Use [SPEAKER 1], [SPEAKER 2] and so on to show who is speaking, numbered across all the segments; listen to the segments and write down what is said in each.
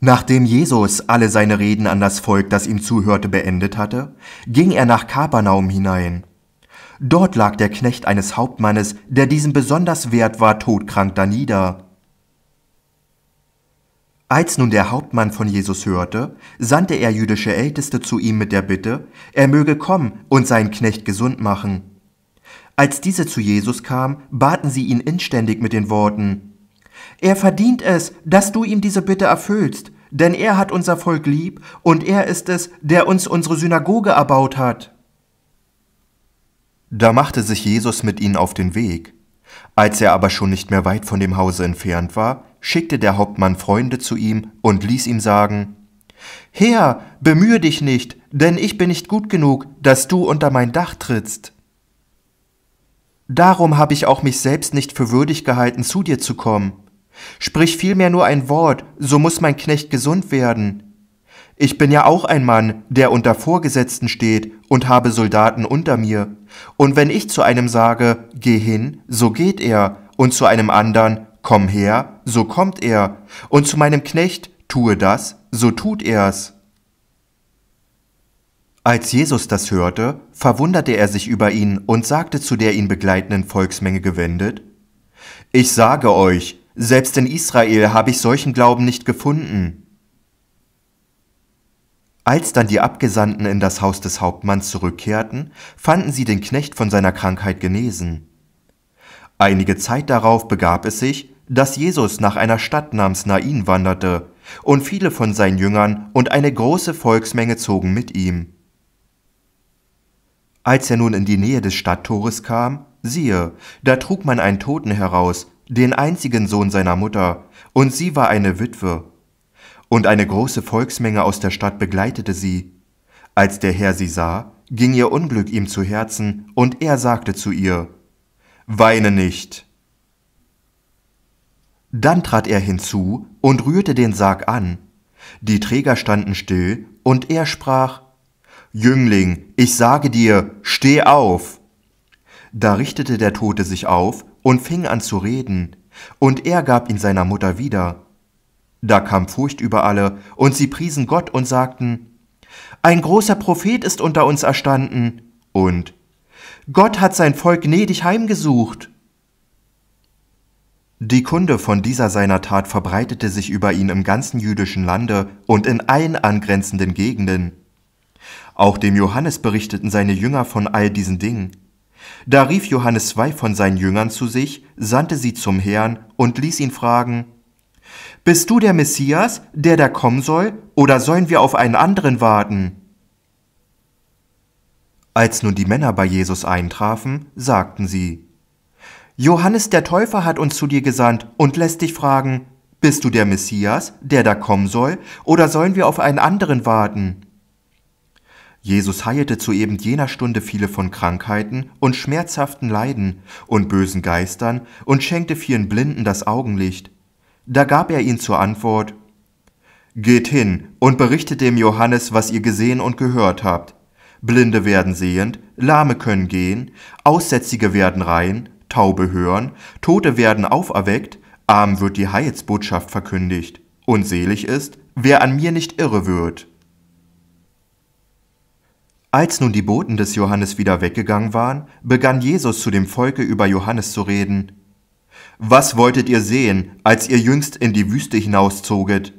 [SPEAKER 1] Nachdem Jesus alle seine Reden an das Volk, das ihm zuhörte, beendet hatte, ging er nach Kapernaum hinein. Dort lag der Knecht eines Hauptmannes, der diesem besonders wert war, todkrank danieder. Als nun der Hauptmann von Jesus hörte, sandte er jüdische Älteste zu ihm mit der Bitte, er möge kommen und seinen Knecht gesund machen. Als diese zu Jesus kam, baten sie ihn inständig mit den Worten er verdient es, dass du ihm diese Bitte erfüllst, denn er hat unser Volk lieb und er ist es, der uns unsere Synagoge erbaut hat. Da machte sich Jesus mit ihnen auf den Weg. Als er aber schon nicht mehr weit von dem Hause entfernt war, schickte der Hauptmann Freunde zu ihm und ließ ihm sagen, Herr, bemühe dich nicht, denn ich bin nicht gut genug, dass du unter mein Dach trittst. Darum habe ich auch mich selbst nicht für würdig gehalten, zu dir zu kommen. Sprich vielmehr nur ein Wort, so muss mein Knecht gesund werden. Ich bin ja auch ein Mann, der unter Vorgesetzten steht und habe Soldaten unter mir. Und wenn ich zu einem sage, geh hin, so geht er, und zu einem anderen, komm her, so kommt er, und zu meinem Knecht, tue das, so tut er's. Als Jesus das hörte, verwunderte er sich über ihn und sagte zu der ihn begleitenden Volksmenge gewendet, Ich sage euch, selbst in Israel habe ich solchen Glauben nicht gefunden. Als dann die Abgesandten in das Haus des Hauptmanns zurückkehrten, fanden sie den Knecht von seiner Krankheit genesen. Einige Zeit darauf begab es sich, dass Jesus nach einer Stadt namens Nain wanderte, und viele von seinen Jüngern und eine große Volksmenge zogen mit ihm. Als er nun in die Nähe des Stadttores kam, siehe, da trug man einen Toten heraus, den einzigen Sohn seiner Mutter, und sie war eine Witwe. Und eine große Volksmenge aus der Stadt begleitete sie. Als der Herr sie sah, ging ihr Unglück ihm zu Herzen, und er sagte zu ihr, Weine nicht. Dann trat er hinzu und rührte den Sarg an. Die Träger standen still, und er sprach, Jüngling, ich sage dir, steh auf. Da richtete der Tote sich auf und fing an zu reden, und er gab ihn seiner Mutter wieder. Da kam Furcht über alle, und sie priesen Gott und sagten, Ein großer Prophet ist unter uns erstanden, und Gott hat sein Volk gnädig heimgesucht. Die Kunde von dieser seiner Tat verbreitete sich über ihn im ganzen jüdischen Lande und in allen angrenzenden Gegenden. Auch dem Johannes berichteten seine Jünger von all diesen Dingen. Da rief Johannes zwei von seinen Jüngern zu sich, sandte sie zum Herrn und ließ ihn fragen, Bist du der Messias, der da kommen soll, oder sollen wir auf einen anderen warten? Als nun die Männer bei Jesus eintrafen, sagten sie, Johannes der Täufer hat uns zu dir gesandt und lässt dich fragen, bist du der Messias, der da kommen soll, oder sollen wir auf einen anderen warten? Jesus heilte zu eben jener Stunde viele von Krankheiten und schmerzhaften Leiden und bösen Geistern und schenkte vielen Blinden das Augenlicht. Da gab er ihnen zur Antwort, Geht hin und berichtet dem Johannes, was ihr gesehen und gehört habt. Blinde werden sehend, Lahme können gehen, Aussätzige werden rein, Taube hören, Tote werden auferweckt, Arm wird die Heilsbotschaft verkündigt, und selig ist, wer an mir nicht irre wird. Als nun die Boten des Johannes wieder weggegangen waren, begann Jesus zu dem Volke über Johannes zu reden. Was wolltet ihr sehen, als ihr jüngst in die Wüste hinauszoget?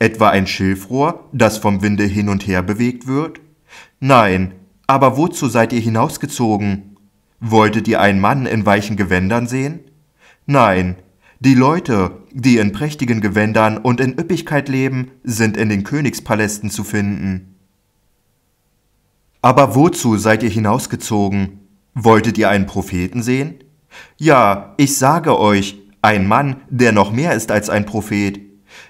[SPEAKER 1] Etwa ein Schilfrohr, das vom Winde hin und her bewegt wird? Nein, aber wozu seid ihr hinausgezogen? Wolltet ihr einen Mann in weichen Gewändern sehen? Nein, die Leute, die in prächtigen Gewändern und in Üppigkeit leben, sind in den Königspalästen zu finden. Aber wozu seid ihr hinausgezogen? Wolltet ihr einen Propheten sehen? Ja, ich sage euch, ein Mann, der noch mehr ist als ein Prophet.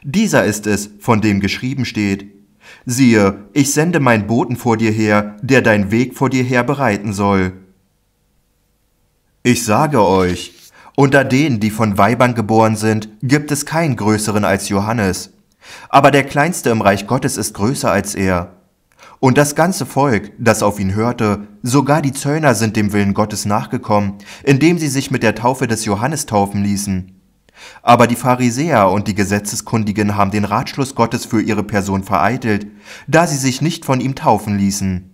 [SPEAKER 1] Dieser ist es, von dem geschrieben steht. Siehe, ich sende meinen Boten vor dir her, der dein Weg vor dir her bereiten soll. Ich sage euch, unter denen, die von Weibern geboren sind, gibt es keinen größeren als Johannes. Aber der Kleinste im Reich Gottes ist größer als er. Und das ganze Volk, das auf ihn hörte, sogar die Zöllner sind dem Willen Gottes nachgekommen, indem sie sich mit der Taufe des Johannes taufen ließen. Aber die Pharisäer und die Gesetzeskundigen haben den Ratschluss Gottes für ihre Person vereitelt, da sie sich nicht von ihm taufen ließen.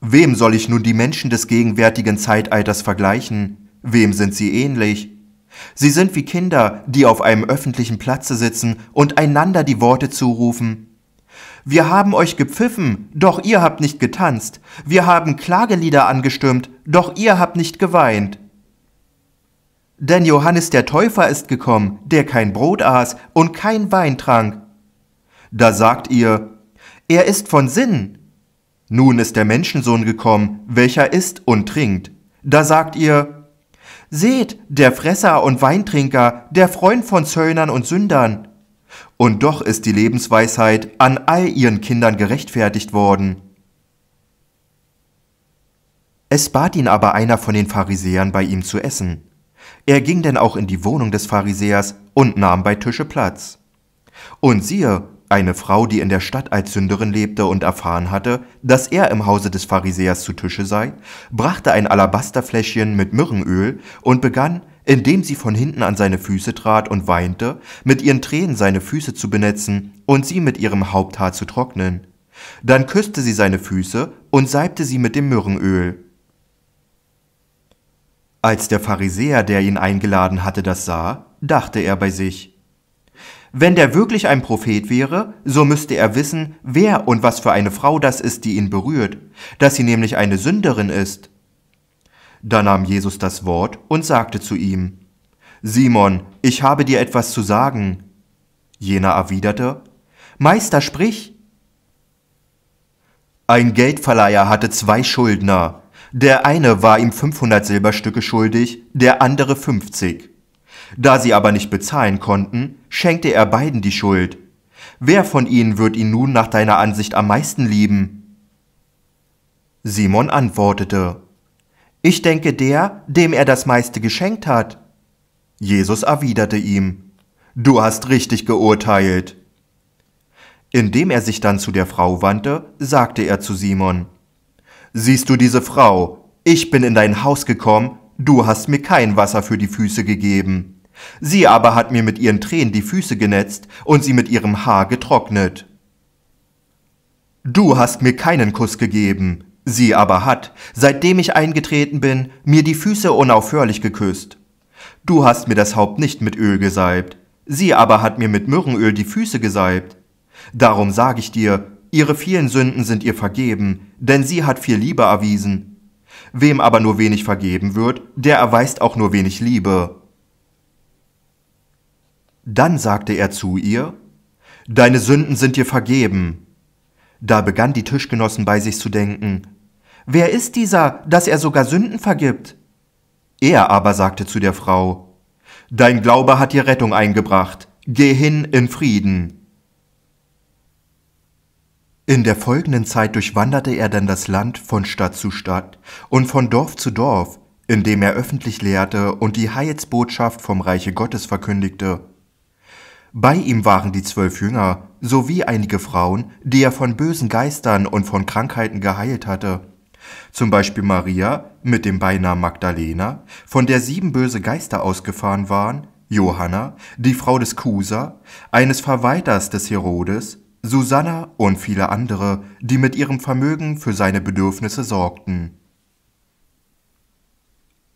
[SPEAKER 1] Wem soll ich nun die Menschen des gegenwärtigen Zeitalters vergleichen? Wem sind sie ähnlich? Sie sind wie Kinder, die auf einem öffentlichen Platze sitzen und einander die Worte zurufen, wir haben euch gepfiffen, doch ihr habt nicht getanzt. Wir haben Klagelieder angestimmt, doch ihr habt nicht geweint. Denn Johannes der Täufer ist gekommen, der kein Brot aß und kein Wein trank. Da sagt ihr, er ist von Sinn. Nun ist der Menschensohn gekommen, welcher isst und trinkt. Da sagt ihr, Seht, der Fresser und Weintrinker, der Freund von Zöllnern und Sündern. Und doch ist die Lebensweisheit an all ihren Kindern gerechtfertigt worden. Es bat ihn aber einer von den Pharisäern, bei ihm zu essen. Er ging denn auch in die Wohnung des Pharisäers und nahm bei Tische Platz. Und siehe, eine Frau, die in der Stadt als Sünderin lebte und erfahren hatte, dass er im Hause des Pharisäers zu Tische sei, brachte ein Alabasterfläschchen mit Myrrenöl und begann, indem sie von hinten an seine Füße trat und weinte, mit ihren Tränen seine Füße zu benetzen und sie mit ihrem Haupthaar zu trocknen. Dann küsste sie seine Füße und salbte sie mit dem Myrrenöl. Als der Pharisäer, der ihn eingeladen hatte, das sah, dachte er bei sich, wenn der wirklich ein Prophet wäre, so müsste er wissen, wer und was für eine Frau das ist, die ihn berührt, dass sie nämlich eine Sünderin ist. Da nahm Jesus das Wort und sagte zu ihm, Simon, ich habe dir etwas zu sagen. Jener erwiderte, Meister, sprich. Ein Geldverleiher hatte zwei Schuldner. Der eine war ihm 500 Silberstücke schuldig, der andere 50. Da sie aber nicht bezahlen konnten, schenkte er beiden die Schuld. Wer von ihnen wird ihn nun nach deiner Ansicht am meisten lieben? Simon antwortete, ich denke der, dem er das meiste geschenkt hat. Jesus erwiderte ihm, Du hast richtig geurteilt. Indem er sich dann zu der Frau wandte, sagte er zu Simon, Siehst du diese Frau, ich bin in dein Haus gekommen, du hast mir kein Wasser für die Füße gegeben. Sie aber hat mir mit ihren Tränen die Füße genetzt und sie mit ihrem Haar getrocknet. Du hast mir keinen Kuss gegeben, Sie aber hat, seitdem ich eingetreten bin, mir die Füße unaufhörlich geküsst. Du hast mir das Haupt nicht mit Öl gesalbt, sie aber hat mir mit Myrrenöl die Füße gesalbt. Darum sage ich dir, ihre vielen Sünden sind ihr vergeben, denn sie hat viel Liebe erwiesen. Wem aber nur wenig vergeben wird, der erweist auch nur wenig Liebe. Dann sagte er zu ihr, Deine Sünden sind dir vergeben. Da begann die Tischgenossen bei sich zu denken, Wer ist dieser, dass er sogar Sünden vergibt? Er aber sagte zu der Frau, Dein Glaube hat dir Rettung eingebracht, geh hin in Frieden. In der folgenden Zeit durchwanderte er dann das Land von Stadt zu Stadt und von Dorf zu Dorf, indem er öffentlich lehrte und die Heilsbotschaft vom Reiche Gottes verkündigte. Bei ihm waren die zwölf Jünger sowie einige Frauen, die er von bösen Geistern und von Krankheiten geheilt hatte. Zum Beispiel Maria mit dem Beinamen Magdalena, von der sieben böse Geister ausgefahren waren, Johanna, die Frau des Kusa, eines Verwalters des Herodes, Susanna und viele andere, die mit ihrem Vermögen für seine Bedürfnisse sorgten.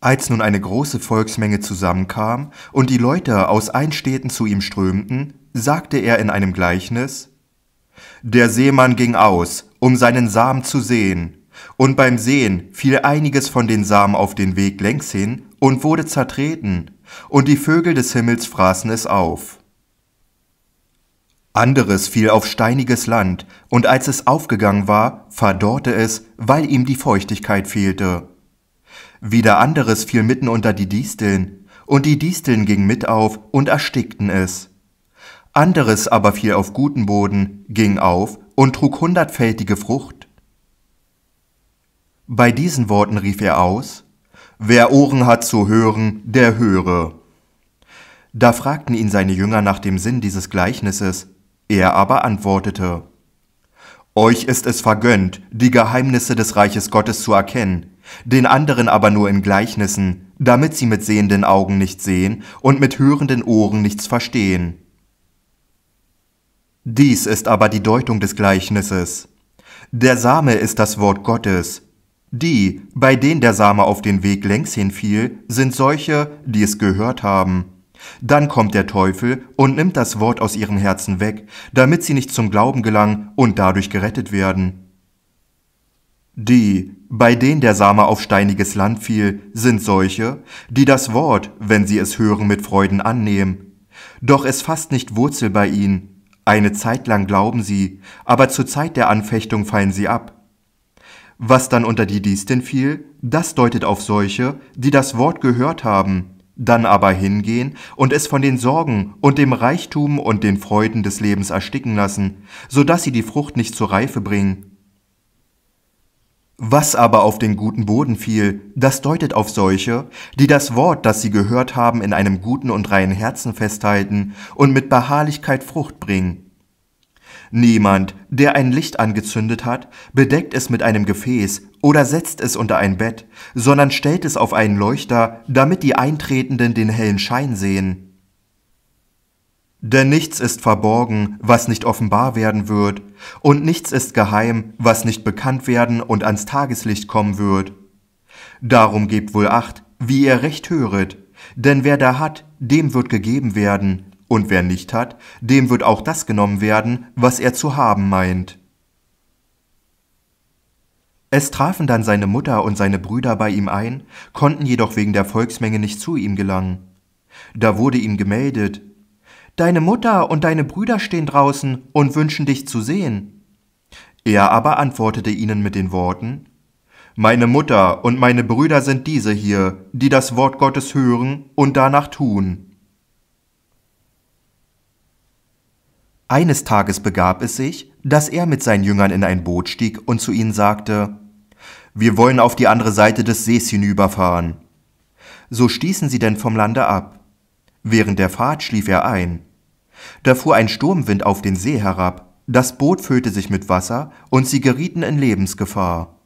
[SPEAKER 1] Als nun eine große Volksmenge zusammenkam und die Leute aus allen Städten zu ihm strömten, sagte er in einem Gleichnis Der Seemann ging aus, um seinen Samen zu sehen, und beim Sehen fiel einiges von den Samen auf den Weg längs hin und wurde zertreten, und die Vögel des Himmels fraßen es auf. Anderes fiel auf steiniges Land, und als es aufgegangen war, verdorrte es, weil ihm die Feuchtigkeit fehlte. Wieder anderes fiel mitten unter die Disteln, und die Disteln gingen mit auf und erstickten es. Anderes aber fiel auf guten Boden, ging auf und trug hundertfältige Frucht bei diesen Worten rief er aus Wer Ohren hat zu hören, der höre. Da fragten ihn seine Jünger nach dem Sinn dieses Gleichnisses, er aber antwortete Euch ist es vergönnt, die Geheimnisse des Reiches Gottes zu erkennen, den anderen aber nur in Gleichnissen, damit sie mit sehenden Augen nichts sehen und mit hörenden Ohren nichts verstehen. Dies ist aber die Deutung des Gleichnisses. Der Same ist das Wort Gottes, die, bei denen der Same auf den Weg längs hinfiel, sind solche, die es gehört haben. Dann kommt der Teufel und nimmt das Wort aus ihrem Herzen weg, damit sie nicht zum Glauben gelangen und dadurch gerettet werden. Die, bei denen der Same auf steiniges Land fiel, sind solche, die das Wort, wenn sie es hören, mit Freuden annehmen. Doch es fasst nicht Wurzel bei ihnen. Eine Zeit lang glauben sie, aber zur Zeit der Anfechtung fallen sie ab was dann unter die Distin fiel, das deutet auf solche, die das Wort gehört haben, dann aber hingehen und es von den Sorgen und dem Reichtum und den Freuden des Lebens ersticken lassen, so dass sie die Frucht nicht zur Reife bringen. Was aber auf den guten Boden fiel, das deutet auf solche, die das Wort, das sie gehört haben, in einem guten und reinen Herzen festhalten und mit Beharrlichkeit Frucht bringen. Niemand, der ein Licht angezündet hat, bedeckt es mit einem Gefäß oder setzt es unter ein Bett, sondern stellt es auf einen Leuchter, damit die Eintretenden den hellen Schein sehen. Denn nichts ist verborgen, was nicht offenbar werden wird, und nichts ist geheim, was nicht bekannt werden und ans Tageslicht kommen wird. Darum gebt wohl acht, wie ihr recht höret, denn wer da hat, dem wird gegeben werden, und wer nicht hat, dem wird auch das genommen werden, was er zu haben meint. Es trafen dann seine Mutter und seine Brüder bei ihm ein, konnten jedoch wegen der Volksmenge nicht zu ihm gelangen. Da wurde ihm gemeldet, Deine Mutter und deine Brüder stehen draußen und wünschen dich zu sehen. Er aber antwortete ihnen mit den Worten, Meine Mutter und meine Brüder sind diese hier, die das Wort Gottes hören und danach tun. Eines Tages begab es sich, dass er mit seinen Jüngern in ein Boot stieg und zu ihnen sagte, Wir wollen auf die andere Seite des Sees hinüberfahren. So stießen sie denn vom Lande ab. Während der Fahrt schlief er ein. Da fuhr ein Sturmwind auf den See herab, das Boot füllte sich mit Wasser und sie gerieten in Lebensgefahr.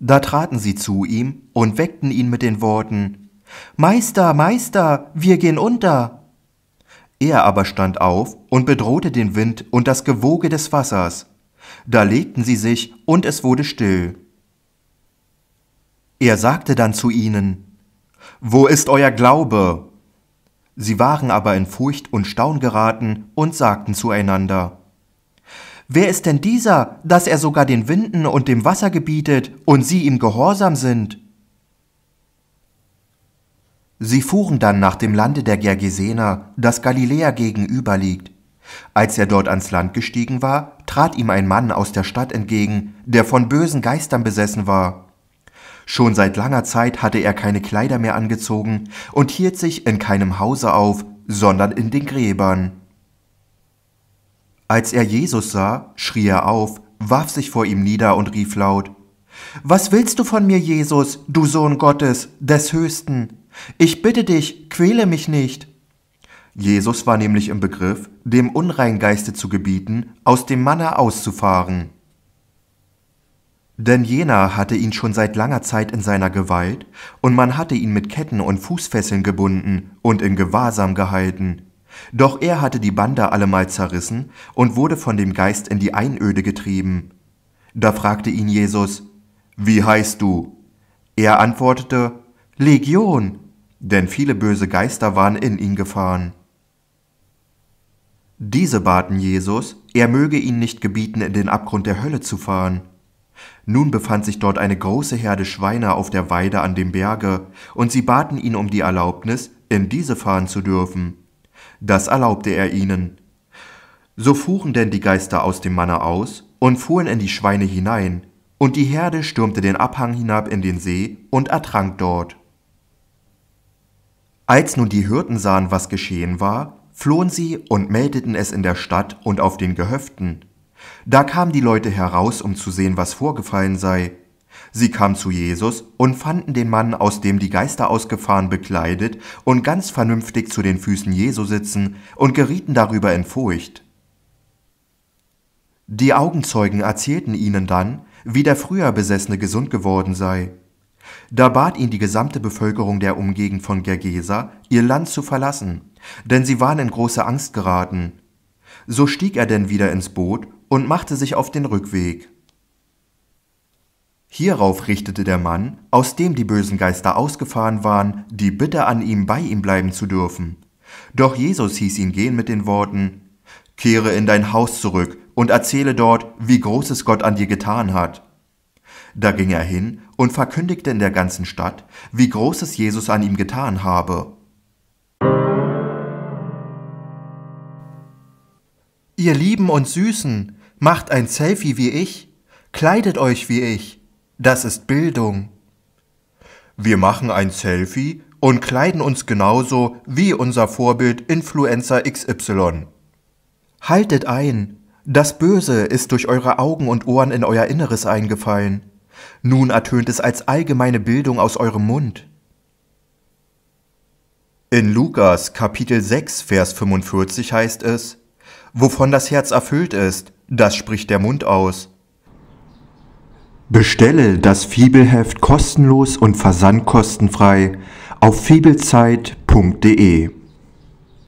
[SPEAKER 1] Da traten sie zu ihm und weckten ihn mit den Worten Meister, Meister, wir gehen unter. Er aber stand auf und bedrohte den Wind und das Gewoge des Wassers. Da legten sie sich, und es wurde still. Er sagte dann zu ihnen, Wo ist euer Glaube? Sie waren aber in Furcht und Staun geraten und sagten zueinander, Wer ist denn dieser, dass er sogar den Winden und dem Wasser gebietet und sie ihm gehorsam sind? Sie fuhren dann nach dem Lande der Gergesener, das Galiläa gegenüberliegt. Als er dort ans Land gestiegen war, trat ihm ein Mann aus der Stadt entgegen, der von bösen Geistern besessen war. Schon seit langer Zeit hatte er keine Kleider mehr angezogen und hielt sich in keinem Hause auf, sondern in den Gräbern. Als er Jesus sah, schrie er auf, warf sich vor ihm nieder und rief laut, Was willst du von mir, Jesus, du Sohn Gottes, des Höchsten? Ich bitte dich, quäle mich nicht. Jesus war nämlich im Begriff, dem Unreingeiste zu gebieten, aus dem Manne auszufahren. Denn jener hatte ihn schon seit langer Zeit in seiner Gewalt, und man hatte ihn mit Ketten und Fußfesseln gebunden und in Gewahrsam gehalten. Doch er hatte die Bande allemal zerrissen und wurde von dem Geist in die Einöde getrieben. Da fragte ihn Jesus, Wie heißt du? Er antwortete, Legion, denn viele böse Geister waren in ihn gefahren. Diese baten Jesus, er möge ihnen nicht gebieten, in den Abgrund der Hölle zu fahren. Nun befand sich dort eine große Herde Schweine auf der Weide an dem Berge, und sie baten ihn um die Erlaubnis, in diese fahren zu dürfen. Das erlaubte er ihnen. So fuhren denn die Geister aus dem Manne aus und fuhren in die Schweine hinein, und die Herde stürmte den Abhang hinab in den See und ertrank dort. Als nun die Hürden sahen, was geschehen war, flohen sie und meldeten es in der Stadt und auf den Gehöften. Da kamen die Leute heraus, um zu sehen, was vorgefallen sei. Sie kamen zu Jesus und fanden den Mann, aus dem die Geister ausgefahren, bekleidet und ganz vernünftig zu den Füßen Jesu sitzen und gerieten darüber in Furcht. Die Augenzeugen erzählten ihnen dann, wie der früher Besessene gesund geworden sei. Da bat ihn die gesamte Bevölkerung der Umgegend von Gergesa, ihr Land zu verlassen, denn sie waren in große Angst geraten. So stieg er denn wieder ins Boot und machte sich auf den Rückweg. Hierauf richtete der Mann, aus dem die bösen Geister ausgefahren waren, die Bitte an ihm, bei ihm bleiben zu dürfen. Doch Jesus hieß ihn gehen mit den Worten Kehre in dein Haus zurück und erzähle dort, wie großes Gott an dir getan hat. Da ging er hin und verkündigte in der ganzen Stadt, wie großes Jesus an ihm getan habe. Ihr Lieben und Süßen, macht ein Selfie wie ich, kleidet euch wie ich, das ist Bildung. Wir machen ein Selfie und kleiden uns genauso wie unser Vorbild Influencer XY. Haltet ein, das Böse ist durch eure Augen und Ohren in euer Inneres eingefallen. Nun ertönt es als allgemeine Bildung aus eurem Mund. In Lukas Kapitel 6, Vers 45 heißt es, Wovon das Herz erfüllt ist, das spricht der Mund aus. Bestelle das Fibelheft kostenlos und versandkostenfrei auf fibelzeit.de.